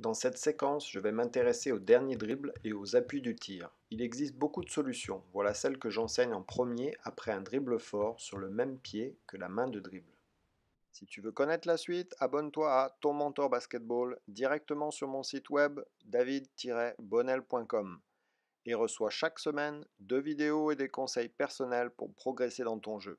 Dans cette séquence, je vais m'intéresser au dernier dribble et aux appuis du tir. Il existe beaucoup de solutions, voilà celle que j'enseigne en premier après un dribble fort sur le même pied que la main de dribble. Si tu veux connaître la suite, abonne-toi à Ton Mentor Basketball directement sur mon site web david-bonnel.com et reçois chaque semaine deux vidéos et des conseils personnels pour progresser dans ton jeu.